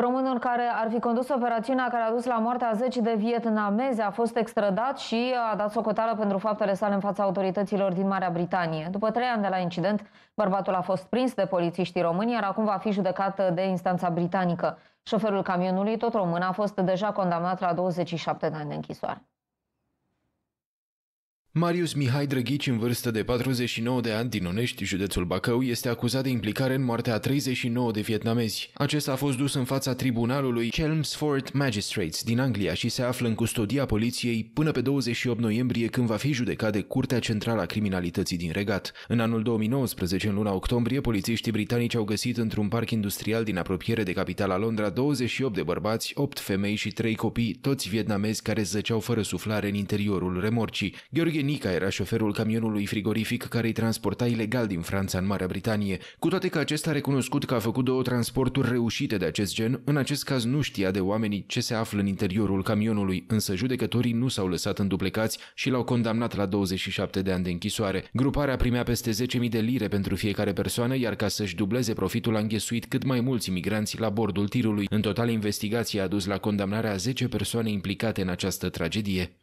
Românul care ar fi condus operațiunea care a dus la moartea a 10 de vietnamezi a fost extradat și a dat socoteală pentru faptele sale în fața autorităților din Marea Britanie. După trei ani de la incident, bărbatul a fost prins de polițiștii români, iar acum va fi judecat de instanța britanică. Șoferul camionului, tot român, a fost deja condamnat la 27 de ani de închisoare. Marius Mihai Drăghici, în vârstă de 49 de ani din Onești, județul Bacău, este acuzat de implicare în moartea a 39 de vietnamezi. Acesta a fost dus în fața tribunalului Chelmsford Magistrates din Anglia și se află în custodia poliției până pe 28 noiembrie când va fi judecat de Curtea Centrală a Criminalității din Regat. În anul 2019, în luna octombrie, polițiștii britanici au găsit într-un parc industrial din apropiere de capitala Londra 28 de bărbați, 8 femei și 3 copii, toți vietnamezi care zăceau fără suflare în interiorul remorcii. Gheorghe Nica era șoferul camionului frigorific care îi transporta ilegal din Franța în Marea Britanie. Cu toate că acesta a recunoscut că a făcut două transporturi reușite de acest gen, în acest caz nu știa de oamenii ce se află în interiorul camionului, însă judecătorii nu s-au lăsat înduplecați și l-au condamnat la 27 de ani de închisoare. Gruparea primea peste 10.000 de lire pentru fiecare persoană, iar ca să-și dubleze profitul a înghesuit cât mai mulți imigranți la bordul tirului. În total, investigația a dus la condamnarea a 10 persoane implicate în această tragedie.